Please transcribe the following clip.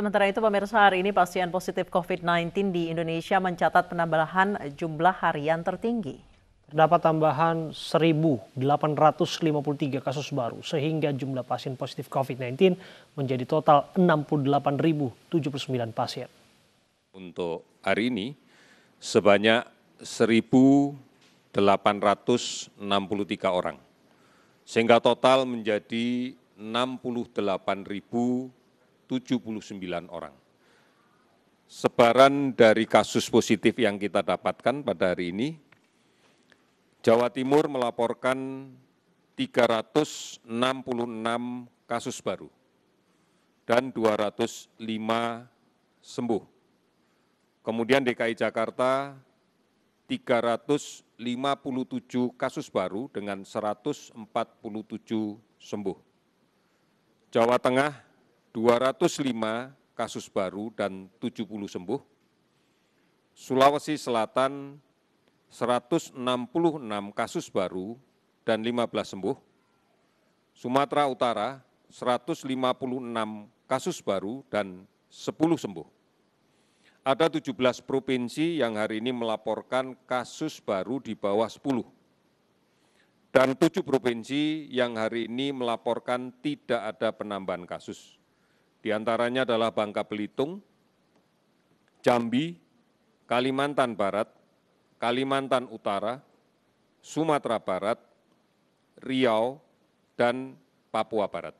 Sementara itu, pemirsa hari ini pasien positif COVID-19 di Indonesia mencatat penambahan jumlah harian tertinggi. Terdapat tambahan 1.853 kasus baru, sehingga jumlah pasien positif COVID-19 menjadi total 68.079 pasien. Untuk hari ini, sebanyak 1.863 orang, sehingga total menjadi 68.000 79 orang. Sebaran dari kasus positif yang kita dapatkan pada hari ini, Jawa Timur melaporkan 366 kasus baru dan 205 sembuh. Kemudian DKI Jakarta 357 kasus baru dengan 147 sembuh. Jawa Tengah 205 kasus baru dan 70 sembuh, Sulawesi Selatan 166 kasus baru dan 15 sembuh, Sumatera Utara 156 kasus baru dan 10 sembuh. Ada 17 provinsi yang hari ini melaporkan kasus baru di bawah 10. Dan 7 provinsi yang hari ini melaporkan tidak ada penambahan kasus di antaranya adalah bangka belitung, Jambi, Kalimantan Barat, Kalimantan Utara, Sumatera Barat, Riau, dan Papua Barat.